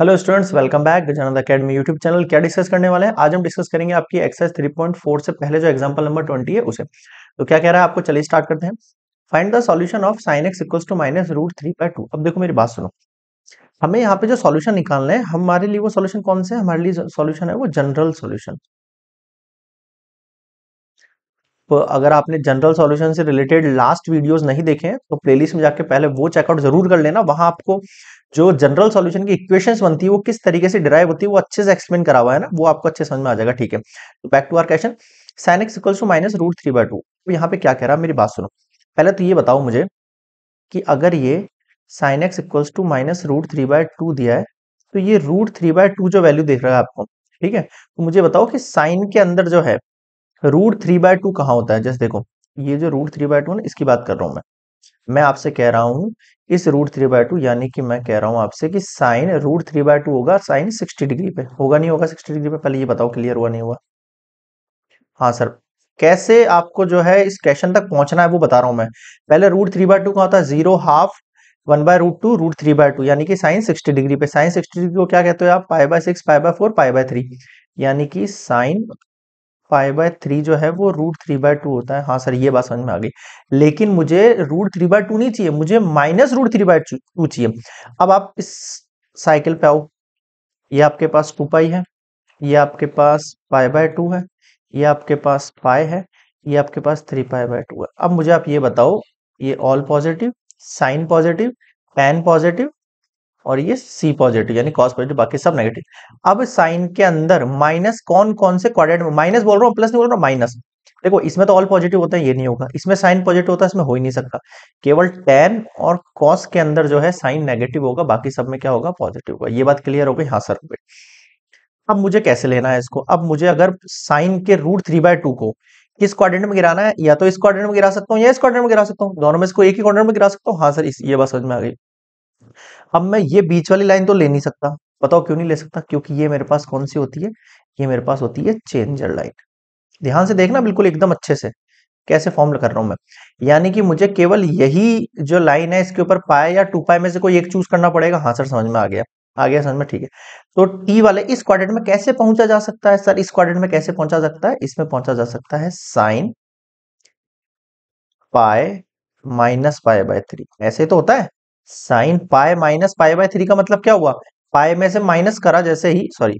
hello students welcome back Janta academy YouTube channel क्या discuss करने वाले हैं आज हम डिस्कस करेंगे आपकी एक्सरसाइज 3.4 से पहले जो एग्जांपल नंबर 20 है उसे तो क्या कह रहा है आपको चलिए स्टार्ट करते हैं find the solution of sine x equals to minus root three by two अब देखो मेरी बात सुनो हमें यहाँ पे जो सोल्यूशन निकालना है हमारे लिए वो सोल्यूशन कौन से हमारे लिए सोल्यूशन है वो जनरल सोल्यूशन अगर आपने जनरल सॉल्यूशन से रिलेटेड लास्ट वीडियोस नहीं देखे तो प्लेलिस्ट में जाके पहले वो चेकआउट जरूर कर लेना वहां आपको जो जनरल सॉल्यूशन की इक्वेशंस बनती है वो किस तरीके से डिराइव होती है वो अच्छे से एक्सप्लेन करा हुआ है ना वो आपको अच्छे समझ में आ जाएगा ठीक है तो back to our question sine x equals to minus root three by two यहाँ पे क्या कह रहा है मेरी बात सुनो पहले तो ये बताओ मुझे कि अगर ये sine x equals to minus root three by two दिया है तो ये रूट थ्री बाय टू जो वैल्यू देख रहा है आपको ठीक है तो मुझे बताओ कि साइन के अंदर जो है रूट थ्री बाय टू कहाँ होता है जैसे देखो ये जो रूट थ्री बाय टू ना इसकी बात कर रहा हूं मैं मैं आपसे कह रहा हूँ इस रूट थ्री बाय टू यानी कि मैं कह रहा हूं आपसे कि sine root three by two होगा साइन सिक्सटी डिग्री पे होगा नहीं होगा सिक्सटी डिग्री पे पहले ये बताओ क्लियर हुआ नहीं हुआ हाँ सर कैसे आपको जो है इस क्वेश्चन तक पहुंचना है वो बता रहा हूं मैं पहले रूट थ्री बाय टू कहा होता है zero half one by root two root three by two यानी कि साइन सिक्सटी डिग्री पे साइन सिक्सटी डिग्री को क्या कहते हो आप pi by six pi by four pi by three यानी कि साइन फाइव बाय थ्री जो है वो रूट थ्री बाय टू होता है हाँ सर ये बात समझ में आ गई लेकिन मुझे रूट थ्री बाय टू नहीं चाहिए मुझे minus root three by two चाहिए अब आप इस साइकिल पे आओ ये आपके पास टू पाई है ये आपके पास पाई बाय टू है ये आपके पास पाई है ये आपके पास थ्री पाई बाय टू है अब मुझे आप ये बताओ ये all positive sine positive tan positive और ये सी पॉजिटिव यानी कॉस पॉजिटिव बाकी सब नेगेटिव अब साइन के अंदर माइनस कौन कौन से क्वाड्रेंट में माइनस बोल रहा हूँ प्लस नहीं बोल रहा हूँ माइनस देखो इसमें तो ऑल पॉजिटिव होता है ये नहीं होगा इसमें साइन पॉजिटिव होता है इसमें हो ही नहीं सकता केवल टेन और कॉस के अंदर जो है साइन नेगेटिव होगा बाकी सब में क्या होगा पॉजिटिव होगा ये बात क्लियर हो गई हाँ सर अब मुझे कैसे लेना है इसको अब मुझे अगर साइन के रूट थ्री बाय टू को किस क्वाड्रेंट में गिराना है या तो इस क्वाड्रेंट में गिरा सकता हूँ या इस क्वाड्रेंट में गिरा सकता हूँ दोनों में इसको एक ही क्वाड्रेंट में गिरा सकता हूँ हाँ सर ये बात समझ में आ गई अब मैं ये बीच वाली लाइन तो ले नहीं सकता बताओ क्यों नहीं ले सकता क्योंकि ये मेरे पास कौन सी होती है ये मेरे पास होती है चेंजर लाइन ध्यान से देखना बिल्कुल एकदम अच्छे से कैसे फॉर्म कर रहा हूं मैं यानी कि मुझे केवल यही जो लाइन है इसके ऊपर पाए या टू पाए में से कोई एक चूज करना पड़ेगा हाँ सर समझ में आ गया आ गया समझ में ठीक है तो टी e वाले इस क्वाड्रेंट में कैसे पहुंचा जा सकता है सर इस क्वाड्रेंट में कैसे पहुंचा सकता है इसमें पहुंचा जा सकता है साइन पाए माइनस पाए बाय थ्री ऐसे तो होता है साइन पाए माइनस पाए बाय थ्री का मतलब क्या हुआ पाए में से माइनस करा जैसे ही सॉरी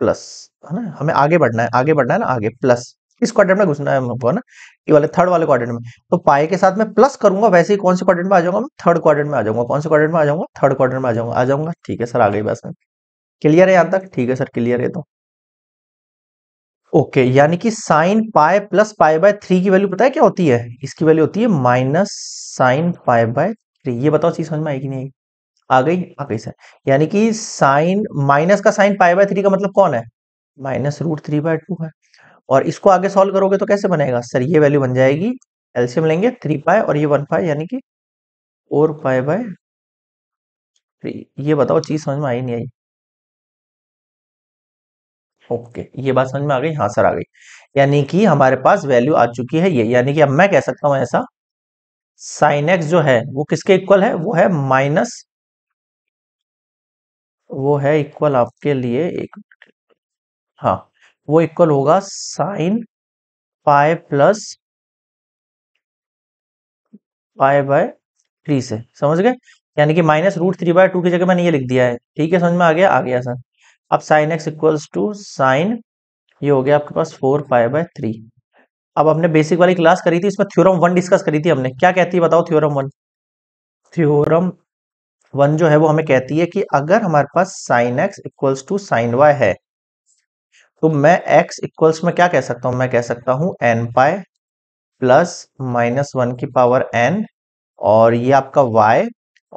प्लस है ना हमें आगे बढ़ना है आगे बढ़ना है ना आगे प्लस इस क्वाड्रेंट में घुसना है हमको ना ये वाले थर्ड वाले क्वाड्रेंट में तो पाए के साथ में प्लस करूंगा वैसे ही कौन से क्वार्टर में आ जाऊंगा थर्ड क्वार्टर में आ जाऊंगा कौन से क्वार्टर में आ जाऊंगा थर्ड क्वार्टर में आ जाऊंगा आ जाऊंगा ठीक है सर आ गई बस में क्लियर है यहां तक ठीक है सर क्लियर है तो ओके यानी कि साइन पाए प्लस पाए बाय थ्री की वैल्यू पता है क्या होती है इसकी वैल्यू होती है माइनस साइन पाए बाय ये बताओ चीज समझ में आएगी नहीं आ गई आ गई सर यानी कि साइन माइनस का साइन पाई बाय थ्री का मतलब कौन है minus root three by two है और इसको आगे सॉल्व करोगे तो कैसे बनेगा सर ये वैल्यू बन जाएगी एलसीएम लेंगे थ्री पाए और ये वन पाए यानी कि फोर पाए बाय थ्री ये बताओ चीज समझ में आई नहीं आई ओके ये बात समझ में आ गई हाँ सर आ गई यानी कि हमारे पास वैल्यू आ चुकी है ये यानी कि अब मैं कह सकता हूँ ऐसा साइन एक्स जो है वो किसके इक्वल है वो है माइनस वो है इक्वल आपके लिए एक हाँ वो इक्वल होगा साइन पाए प्लस पाए बाय थ्री से समझ गए यानी कि minus root three by two की जगह मैंने ये लिख दिया है ठीक है समझ में आ गया आ गया सर अब sine x equals to sine ये हो गया आपके पास फोर पाए बाय थ्री अब हमने बेसिक वाली क्लास करी थी इसमें थ्योरम वन डिस्कस करी थी हमने क्या कहती है बताओ थ्योरम वन थ्योरम वन जो है वो हमें कहती है कि अगर हमारे पास sine x equals to sine y है तो मैं एक्स इक्वल्स में क्या कह सकता हूं मैं कह सकता हूं n pi plus minus one की पावर एन और ये आपका वाई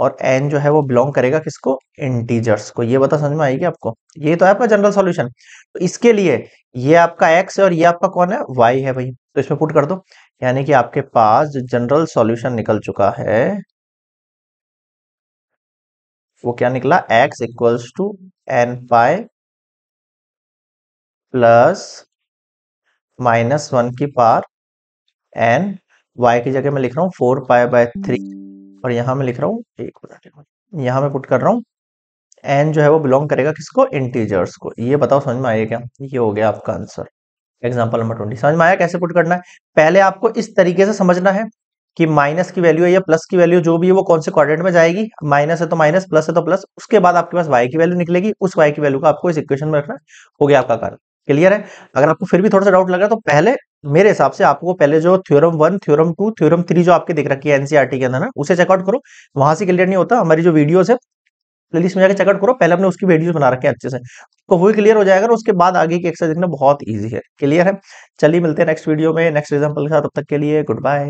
और एन जो है वो बिलोंग करेगा किसको इंटीजर्स को ये बता समझ में आएगी आपको ये तो है आपका जनरल सॉल्यूशन तो इसके लिए ये आपका एक्स है और ये आपका कौन है वाई है भाई तो इसमें पुट कर दो यानी कि आपके पास जो जनरल सॉल्यूशन निकल चुका है वो क्या निकला x equals to n pi plus minus one की पार एन y की जगह मैं लिख रहा हूं फोर पाई बाय थ्री और यहां मैं लिख रहा हूं एक मिनट यहां मैं पुट कर रहा हूं एन जो है वो बिलोंग करेगा किसको इंटीजर्स को ये बताओ समझ में आइए क्या ये हो गया आपका आंसर एग्जाम्पल नंबर ट्वेंटी समझ में आया कैसे पुट करना है पहले आपको इस तरीके से समझना है कि माइनस की वैल्यू है या प्लस की वैल्यू जो भी है वो कौन से क्वाड्रेंट में जाएगी माइनस है तो माइनस प्लस है तो प्लस उसके बाद आपके पास वाई की वैल्यू निकलेगी उस वाई की वैल्यू का आपको इस इक्वेशन में रखना हो गया आपका कार्य क्लियर है अगर आपको फिर भी थोड़ा सा डाउट लग रहा है तो पहले मेरे हिसाब से आपको पहले जो theorem one theorem two theorem three जो आपके दिख रखी है एनसीआरटी e के अंदर ना उसे चेकआउट करो वहां से क्लियर नहीं होता हमारी जो वीडियोस है प्लेलिस्ट में जाकर चेकआउट करो पहले हमने उसकी वीडियोस बना रखे हैं अच्छे से तो वो क्लियर हो जाएगा उसके बाद आगे की एक्सरसाइज देखना बहुत ईजी है क्लियर है चलिए मिलते हैं नेक्स्ट वीडियो में नेक्स्ट एग्जाम्पल के साथ तब तक के लिए गुड बाय